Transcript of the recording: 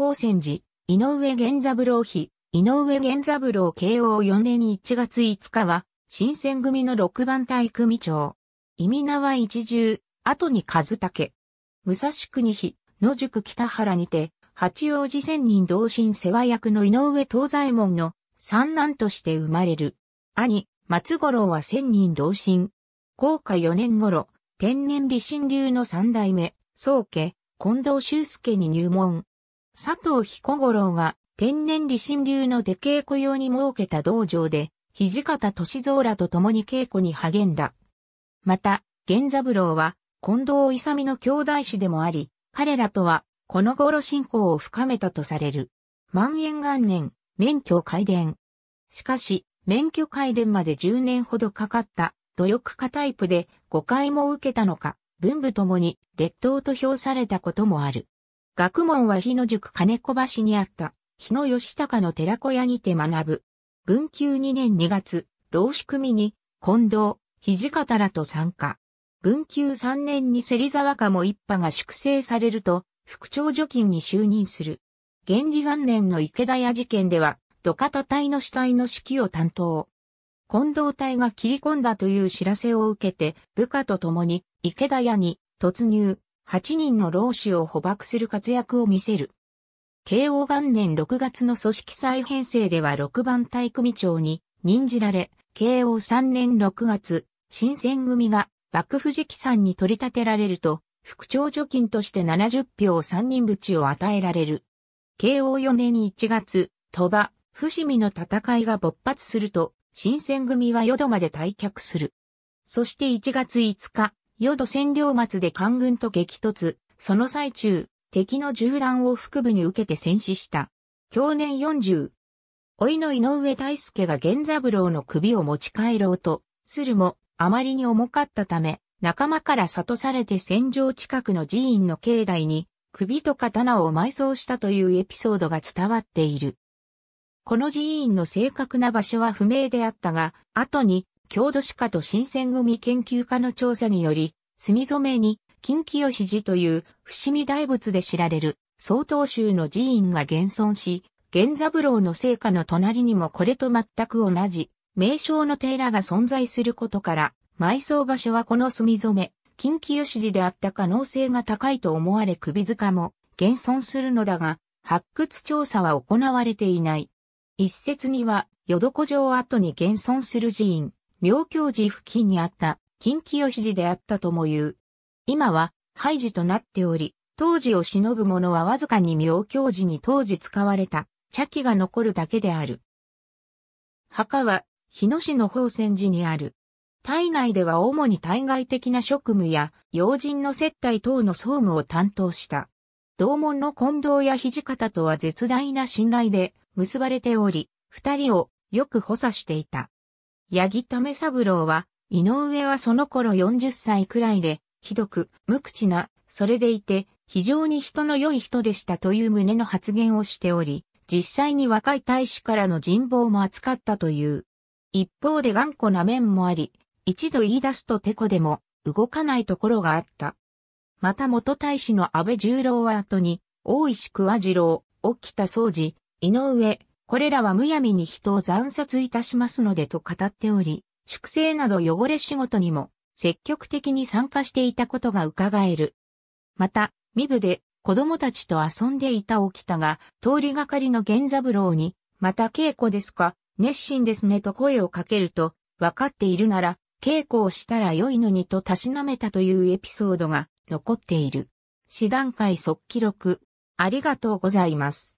高専寺、井上源三郎妃、井上源三郎慶応4年1月5日は、新選組の6番隊組長。意味名は一重、後に和武。武蔵国妃、野宿北原にて、八王子仙人同心世話役の井上東左衛門の三男として生まれる。兄、松五郎は仙人同心。高下4年頃、天然美神流の三代目、宗家、近藤修介に入門。佐藤彦五郎が天然理心流の出稽古用に設けた道場で、土方歳三らと共に稽古に励んだ。また、源三郎は、近藤勇の兄弟子でもあり、彼らとは、この頃信仰を深めたとされる。万延元年、免許改伝。しかし、免許改伝まで10年ほどかかった努力家タイプで誤解も受けたのか、文武ともに列島と評されたこともある。学問は日野塾金子橋にあった、日野義高の寺子屋にて学ぶ。文久2年2月、老士組に、近藤、土方らと参加。文久3年に芹沢家も一派が粛清されると、副長助菌に就任する。源氏元年の池田屋事件では、土方隊の死体の指揮を担当。近藤隊が切り込んだという知らせを受けて、部下と共に池田屋に突入、8人の老子を捕獲する活躍を見せる。慶応元年6月の組織再編成では6番隊組長に任じられ、慶応3年6月、新選組が幕府直参に取り立てられると、副長助金として70票3人淵を与えられる。慶応4年1月、鳥羽、伏見の戦いが勃発すると、新選組は淀まで退却する。そして1月5日、淀占領松で官軍と激突、その最中、敵の銃弾を腹部に受けて戦死した。去年40。老いの井上大輔が源三郎の首を持ち帰ろうと、するも、あまりに重かったため、仲間から悟されて戦場近くの寺院の境内に、首と刀を埋葬したというエピソードが伝わっている。この寺院の正確な場所は不明であったが、後に、郷土史家と新選組研究家の調査により、墨染めに、近清寺という伏見大仏で知られる曹洞宗の寺院が現存し、源三郎の聖火の隣にもこれと全く同じ名称の寺が存在することから、埋葬場所はこの墨染め、近畿吉寺であった可能性が高いと思われ首塚も現存するのだが、発掘調査は行われていない。一説には、淀子城跡に現存する寺院、妙教寺付近にあった近畿吉寺であったとも言う。今は、廃寺となっており、当時を忍ぶ者はわずかに妙教寺に当時使われた、茶器が残るだけである。墓は、日野市の宝泉寺にある。体内では主に対外的な職務や、要人の接待等の総務を担当した。同門の近藤や土方とは絶大な信頼で結ばれており、二人をよく補佐していた。八木為三郎は、井上はその頃40歳くらいで、ひどく、無口な、それでいて、非常に人の良い人でしたという旨の発言をしており、実際に若い大使からの人望も扱ったという。一方で頑固な面もあり、一度言い出すとてこでも動かないところがあった。また元大使の安倍十郎は後に、大石桑次郎、沖田総司、井上、これらはむやみに人を惨殺いたしますのでと語っており、粛清など汚れ仕事にも積極的に参加していたことが伺える。また、身部で子供たちと遊んでいた沖田が通りがかりの源三郎に、また稽古ですか、熱心ですねと声をかけると、わかっているなら、稽古をしたら良いのにとたしなめたというエピソードが残っている。四段会即記録。ありがとうございます。